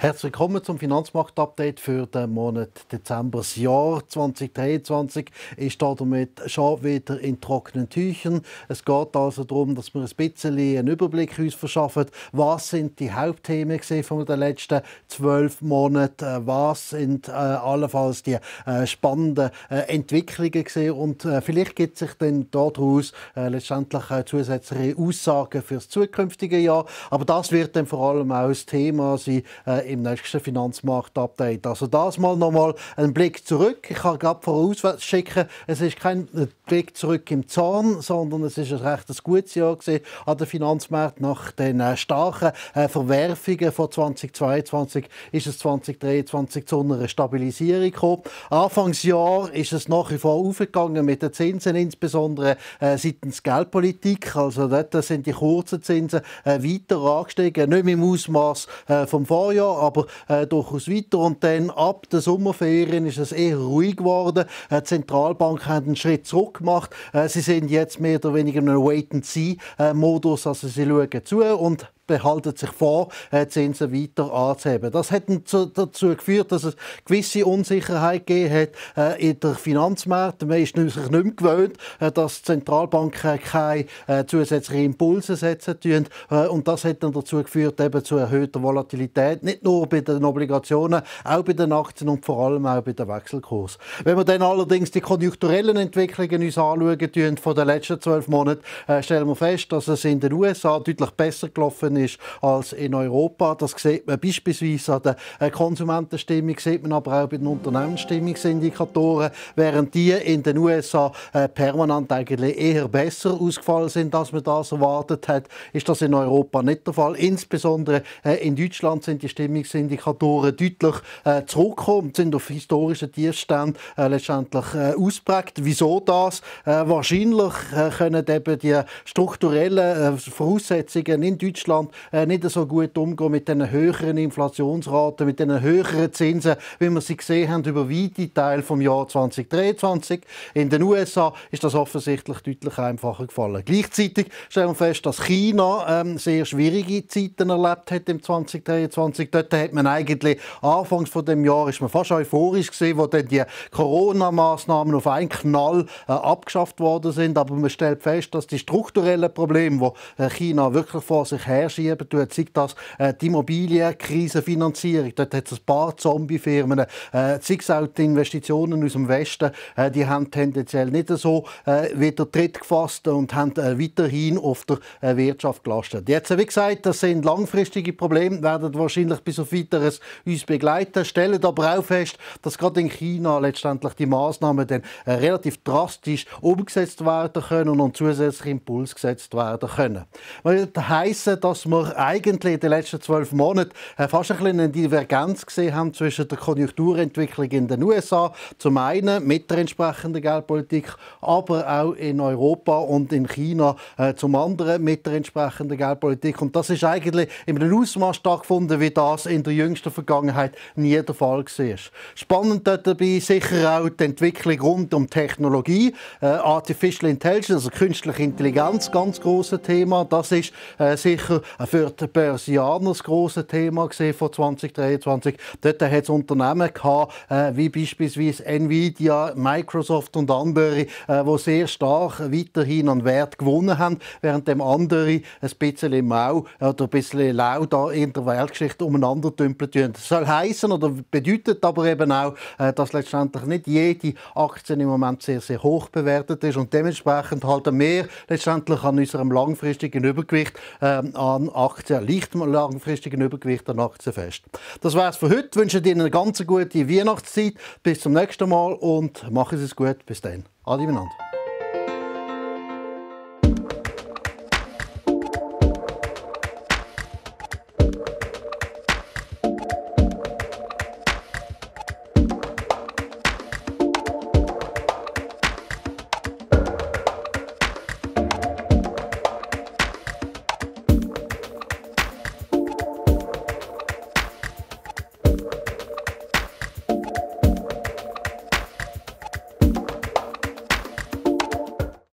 Herzlich willkommen zum Finanzmarkt-Update für den Monat Dezember. Das Jahr 2023 ist damit schon wieder in trockenen Tüchern. Es geht also darum, dass wir uns ein bisschen einen Überblick uns verschaffen, was sind die Hauptthemen von den letzten zwölf Monaten, äh, was sind äh, allenfalls die äh, spannenden Entwicklungen gewesen. und vielleicht gibt sich dann daraus letztendlich zusätzliche Aussagen für das zukünftige Jahr. Aber das wird dann vor allem auch das Thema sein im nächsten Finanzmarkt-Update. Also das mal nochmal ein Blick zurück. Ich kann gerade vorausschicken, es ist kein äh, Blick zurück im Zorn, sondern es ist ein recht gutes Jahr an den Finanzmärkten. Nach den äh, starken äh, Verwerfungen von 2022 ist es 2023 zu einer Stabilisierung gekommen. Anfangsjahr ist es nach wie vor aufgegangen mit den Zinsen, insbesondere seitens Geldpolitik. Also dort sind die kurzen Zinsen weiter angestiegen, nicht mehr im Ausmaß vom Vorjahr aber äh, durchaus weiter. Und dann ab den Sommerferien ist es eher ruhig geworden. Äh, die Zentralbank hat einen Schritt zurück gemacht. Äh, sie sind jetzt mehr oder weniger in einem Wait-and-See-Modus. Also sie schauen zu und behaltet sich vor, äh, Zinsen weiter anzuheben. Das hat dazu geführt, dass es gewisse Unsicherheit gegeben hat äh, in den Finanzmärkten. Man ist sich nicht mehr gewöhnt, äh, dass Zentralbanken keine zusätzlichen Impulse setzen tun. Und das hat dann dazu geführt, eben zu erhöhter Volatilität, nicht nur bei den Obligationen, auch bei den Aktien und vor allem auch bei den Wechselkursen. Wenn wir dann allerdings die konjunkturellen Entwicklungen uns anschauen, von den letzten zwölf Monaten, stellen wir fest, dass es in den USA deutlich besser gelaufen ist ist als in Europa. Das sieht man beispielsweise an der äh, Konsumentenstimmung, sieht man aber auch bei den Unternehmensstimmungsindikatoren, während die in den USA äh, permanent eigentlich eher besser ausgefallen sind, als man das erwartet hat, ist das in Europa nicht der Fall. Insbesondere äh, in Deutschland sind die Stimmungsindikatoren deutlich zurückgekommen, sind auf historischen Tiefstände letztendlich ausgeprägt. Wieso das? wahrscheinlich können eben die strukturellen Voraussetzungen in Deutschland Deutschland äh, nicht so gut umgehen mit den höheren Inflationsraten, mit den höheren Zinsen, wie wir sie gesehen haben über weite Teile vom Jahr 2023. In den USA ist das offensichtlich deutlich einfacher gefallen. Gleichzeitig stellen wir fest, dass China ähm, sehr schwierige Zeiten erlebt hat im 2023. Dort hat man eigentlich anfangs von dem Jahr ist man fast euphorisch gesehen, wo dann die Corona-Maßnahmen auf einen Knall äh, abgeschafft worden sind. Aber man stellt fest, dass die strukturellen Probleme, die äh, China wirklich vor sich her verschieben tut, sei das äh, die Immobilienkrisenfinanzierung, dort hat es ein paar Zombiefirmen. firmen äh, sei es auch die Investitionen aus dem Westen, äh, die haben tendenziell nicht so äh, wieder Tritt gefasst und haben äh, weiterhin auf der äh, Wirtschaft gelastet. Jetzt, wie gesagt, das sind langfristige Probleme, werden wahrscheinlich bis auf Weiteres uns begleiten, stellen aber auch fest, dass gerade in China letztendlich die Maßnahmen dann äh, relativ drastisch umgesetzt werden können und zusätzlich Impuls gesetzt werden können. Weil das heissen, dass dass wir eigentlich in den letzten zwölf Monaten äh, fast eine Divergenz gesehen haben zwischen der Konjunkturentwicklung in den USA, zum einen mit der entsprechenden Geldpolitik, aber auch in Europa und in China äh, zum anderen mit der entsprechenden Geldpolitik. Und das ist eigentlich in einem Ausmaß stattgefunden, wie das in der jüngsten Vergangenheit nie der Fall war. Spannend dabei sicher auch die Entwicklung rund um Technologie, äh, Artificial Intelligence, also künstliche Intelligenz, ganz großes Thema. Das ist äh, sicher für die Börsianer das grosse Thema gesehen vor 2023. Dort hat es Unternehmen gehabt, äh, wie beispielsweise Nvidia, Microsoft und andere, die äh, sehr stark weiterhin an Wert gewonnen haben, während dem andere ein bisschen mau oder ein bisschen lau da in der Weltgeschichte umeinander dümpeln. Das soll heißen oder bedeutet aber eben auch, äh, dass letztendlich nicht jede Aktie im Moment sehr, sehr hoch bewertet ist und dementsprechend halten wir letztendlich an unserem langfristigen Übergewicht äh, an an 18, leicht langfristigen Übergewicht an Aktien fest. Das wär's für heute. Ich wünsche Ihnen eine ganz gute Weihnachtszeit. Bis zum nächsten Mal und machen Sie es gut. Bis dann. Adi miteinander.